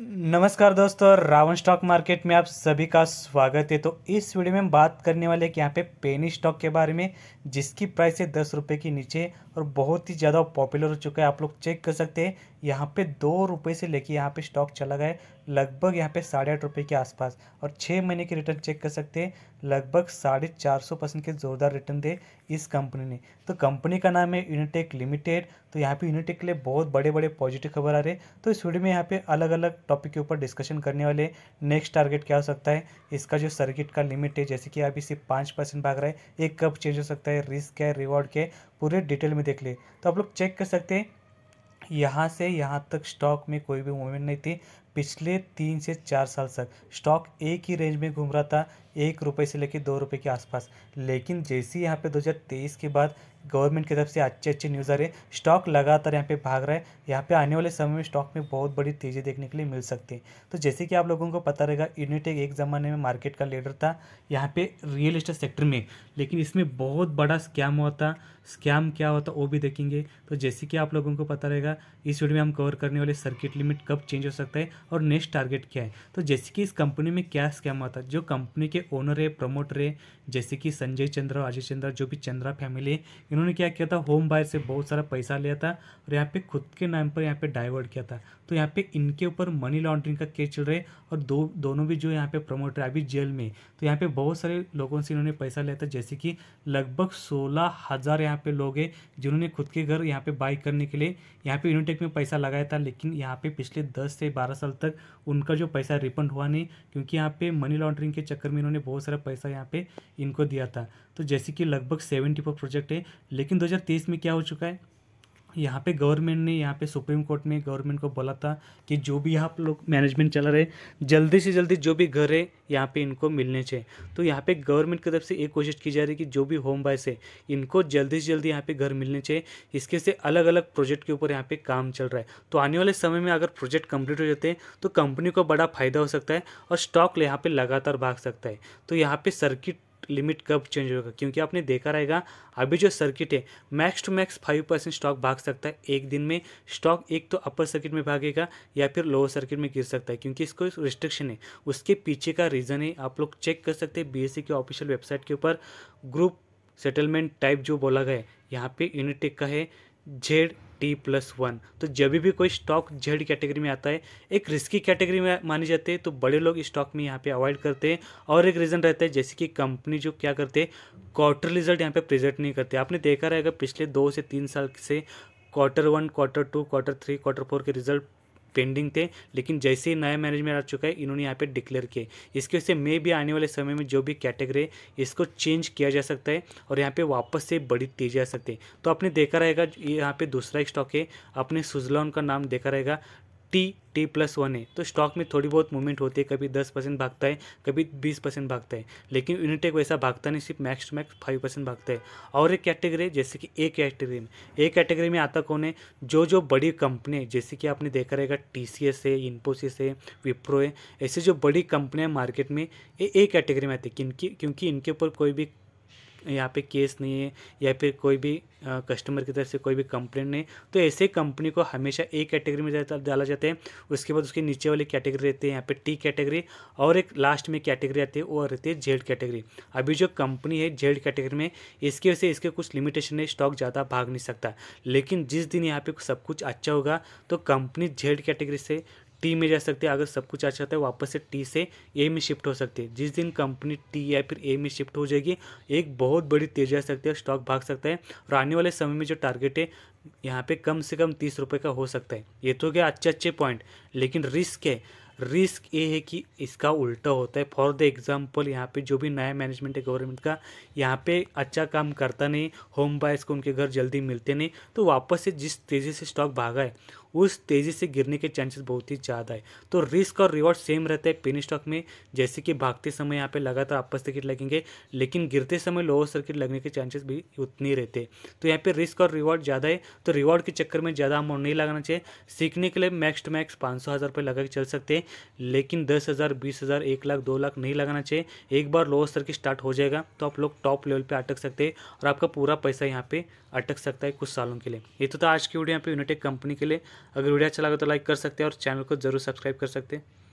नमस्कार दोस्तों Ravan stock market में आप सभी का स्वागत है तो इस वीडियो में हम बात करने वाले हैं कि यहाँ पे पेनी स्टॉक के बारे में जिसकी प्राइस है दस रुपये के नीचे और बहुत ही ज़्यादा पॉपुलर हो चुका है आप लोग चेक कर सकते हैं यहाँ पे दो रुपये से लेके यहाँ पे स्टॉक चला गया है लगभग यहाँ पे साढ़े आठ रुपये के आसपास और छः महीने के रिटर्न चेक कर सकते हैं लगभग साढ़े चार सौ परसेंट के ज़ोरदार रिटर्न दे इस कंपनी ने तो कंपनी का नाम है यूनिटेक लिमिटेड तो यहाँ पे यूनिटेक के लिए बहुत बड़े बड़े पॉजिटिव खबर आ रहे तो इस वीडियो में यहाँ पे अलग अलग टॉपिक के ऊपर डिस्कशन करने वाले नेक्स्ट टारगेट क्या हो सकता है इसका जो सर्किट का लिमिट है जैसे कि अभी सिर्फ पाँच परसेंट भाग रहा है एक कब चेंज हो सकता है रिस्क क्या है रिवॉर्ड क्या है पूरे डिटेल में देख ले तो आप लोग चेक कर सकते हैं यहाँ से यहाँ तक स्टॉक में कोई भी मूवमेंट नहीं थी पिछले तीन से चार साल तक स्टॉक एक ही रेंज में घूम रहा था एक रुपये से लेकर दो रुपये के आसपास लेकिन जैसे ही यहाँ पे 2023 के बाद गवर्नमेंट की तरफ से अच्छे अच्छे न्यूज़ आ रहे हैं स्टॉक लगातार यहाँ पे भाग रहा है यहाँ पे आने वाले समय में स्टॉक में बहुत बड़ी तेज़ी देखने के लिए मिल सकती है तो जैसे कि आप लोगों को पता रहेगा यूनिटेक एक ज़माने में मार्केट का लीडर था यहाँ पे रियल इस्टेट सेक्टर में लेकिन इसमें बहुत बड़ा स्कैम हुआ था स्कैम क्या होता वो भी देखेंगे तो जैसे कि आप लोगों को पता रहेगा इस वीडियो में हम कवर करने वाले सर्किट लिमिट कब चेंज हो सकता है और नेक्स्ट टारगेट क्या है तो जैसे कि इस कंपनी में क्या स्कैम हुआ था जो कंपनी के ओनर है प्रमोटर है जैसे कि संजय चंद्रा अजय चंद्रा जो भी चंद्रा फैमिली है इन्होंने क्या किया था होम बायर से बहुत सारा पैसा लिया था और यहाँ पे खुद के नाम पर यहाँ पे डाइवर्ट किया था तो यहाँ पे इनके ऊपर मनी लॉन्ड्रिंग का केस चल रहा है और दो दोनों भी जो यहाँ पे प्रमोटर है अभी जेल में तो यहाँ पे बहुत सारे लोगों से इन्होंने पैसा लिया था जैसे कि लगभग सोलह हज़ार यहाँ पे लोग हैं जिन्होंने खुद के घर यहाँ पे बाई करने के लिए यहाँ पे यूनिटेक में पैसा लगाया था लेकिन यहाँ पे पिछले दस से बारह साल तक उनका जो पैसा रिफंड हुआ नहीं क्योंकि यहाँ पे मनी लॉन्ड्रिंग के चक्कर में इन्होंने बहुत सारा पैसा यहाँ पे इनको दिया था तो जैसे कि लगभग सेवेंटी फोर प्रोजेक्ट है लेकिन 2023 में क्या हो चुका है यहाँ पे गवर्नमेंट ने यहाँ पे सुप्रीम कोर्ट में गवर्नमेंट को बोला था कि जो भी आप लोग मैनेजमेंट चला रहे जल्दी से जल्दी जो भी घर है यहाँ पे इनको मिलने चाहिए तो यहाँ पे गवर्नमेंट की तरफ से एक कोशिश की जा रही है कि जो भी होम बाय से इनको जल्दी से जल्दी यहाँ पे घर मिलने चाहिए इसके से अलग अलग प्रोजेक्ट के ऊपर यहाँ पे काम चल रहा है तो आने वाले समय में अगर प्रोजेक्ट कंप्लीट हो जाते हैं तो कंपनी को बड़ा फायदा हो सकता है और स्टॉक यहाँ पर लगातार भाग सकता है तो यहाँ पर सर्किट लिमिट कब चेंज होगा क्योंकि आपने देखा रहेगा अभी जो सर्किट है max two max five percent stock भाग सकता है एक दिन में स्टॉक एक तो अपर सर्किट में भागेगा या फिर लोअर सर्किट में गिर सकता है क्योंकि इसको रिस्ट्रिक्शन है उसके पीछे का रीज़न है आप लोग चेक कर सकते हैं बी e की ऑफिशियल वेबसाइट के ऊपर ग्रुप सेटलमेंट टाइप जो बोला गया है यहाँ पर यूनिटेक का है जेड टी प्लस वन तो जब भी कोई स्टॉक जेड कैटेगरी में आता है एक रिस्की कैटेगरी में मानी जाती है तो बड़े लोग स्टॉक में यहाँ पे अवॉइड करते हैं और एक रीज़न रहता है जैसे कि कंपनी जो क्या करते हैं क्वार्टर रिजल्ट यहाँ पे प्रेजेंट नहीं करते आपने देखा रहेगा पिछले दो से तीन साल से quarter one quarter two quarter three quarter four के रिजल्ट पेंडिंग थे लेकिन जैसे ही नया मैनेजमेंट आ चुका है इन्होंने यहाँ पे डिक्लेयर किए इसकी वजह से मे भी आने वाले समय में जो भी कैटेगरी है इसको चेंज किया जा सकता है और यहाँ पे वापस से बड़ी तेजी आ सकती है तो आपने देखा रहेगा यहाँ पे दूसरा एक स्टॉक है आपने सुजलॉन का नाम देखा रहेगा टी टी प्लस वन है तो स्टॉक में थोड़ी बहुत मूवमेंट होती है कभी दस परसेंट भागता है कभी बीस परसेंट भागता है लेकिन यूनिटेक वैसा भागता नहीं सिर्फ max two max five percent भागता है और एक कैटेगरी है जैसे कि ए कैटेगरी में ए कैटेगरी में आता कौन है जो जो बड़ी कंपनी जैसे कि आपने देखा रहेगा टी सी एस है इन्फोसिस है विप्रो है ऐसे जो बड़ी कंपनियाँ मार्केट में ये ए कैटेगरी में आती है क्योंकि इनके ऊपर कोई भी यहाँ पे केस नहीं है या फिर कोई भी कस्टमर की तरफ से कोई भी कंप्लेंट नहीं तो ऐसे कंपनी को हमेशा ए कैटेगरी में डाला जाता है उसके बाद उसके नीचे वाली कैटेगरी रहती है यहाँ पे टी कैटेगरी और एक लास्ट में कैटेगरी आती है वो रहती है जेड कैटेगरी अभी जो कंपनी है जेड कैटेगरी में इसके वजह से इसके कुछ लिमिटेशन है स्टॉक ज़्यादा भाग नहीं सकता लेकिन जिस दिन यहाँ पर सब कुछ अच्छा होगा तो कंपनी जेड कैटेगरी से टी में जा सकते हैं अगर सब कुछ अच्छा होता है वापस से टी से ए में शिफ्ट हो सकती है जिस दिन कंपनी टी या फिर ए में शिफ्ट हो जाएगी एक बहुत बड़ी तेजी आ सकती है स्टॉक भाग सकता है और आने वाले समय में जो टारगेट है यहाँ पे कम से कम तीस रुपये का हो सकता है ये तो क्या अच्छे अच्छे पॉइंट लेकिन रिस्क है रिस्क ये है कि इसका उल्टा होता है फॉर द एग्जांपल यहाँ पे जो भी नया मैनेजमेंट है गवर्नमेंट का यहाँ पे अच्छा काम करता नहीं होम बायस को उनके घर जल्दी मिलते नहीं तो वापस से जिस तेज़ी से स्टॉक भागा है उस तेज़ी से गिरने के चांसेस बहुत ही ज़्यादा है तो रिस्क और रिवॉर्ड सेम रहता है पेनी स्टॉक में जैसे कि भागते समय यहाँ पे लगातार आपस सर्किट लगेंगे लेकिन गिरते समय लोअर सर्किट लगने के चांसेस भी उतने रहते हैं तो यहाँ पर रिस्क और रिवॉर्ड ज़्यादा है तो रिवॉर्ड के चक्कर में ज़्यादा अमाउंट नहीं लगाना चाहिए सीखने के लिए मैक्स टू मैक्स पाँच सौ हज़ार रुपये लगा के चल सकते हैं लेकिन दस हज़ार बीस हज़ार एक लाख दो लाख नहीं लगाना चाहिए एक बार लोअर सर्किट स्टार्ट हो जाएगा तो आप लोग टॉप लेवल पर अटक सकते हैं और आपका पूरा पैसा यहाँ पे अटक सकता है कुछ सालों के लिए ये तो था आज की वीडियो यहाँ पे यूनिटेक कंपनी के लिए अगर वीडियो अच्छा लगा तो लाइक कर सकते हैं और चैनल को जरूर सब्सक्राइब कर सकते हैं